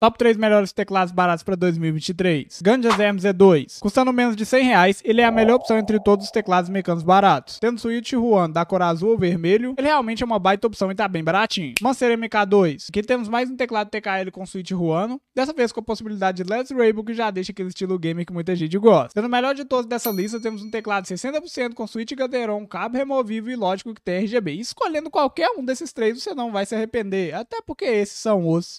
Top 3 melhores teclados baratos para 2023. Ganjas MZ2. Custando menos de 100 reais, ele é a melhor opção entre todos os teclados mecânicos baratos. Tendo Switch Juan da cor azul ou vermelho, ele realmente é uma baita opção e tá bem baratinho. Mancer MK2. Aqui temos mais um teclado TKL com Switch Juano, dessa vez com a possibilidade de Let's Rainbow, que já deixa aquele estilo gamer que muita gente gosta. Sendo o melhor de todos dessa lista, temos um teclado 60% com Switch Gateron, cabo removível e lógico que tem RGB. escolhendo qualquer um desses três, você não vai se arrepender, até porque esses são os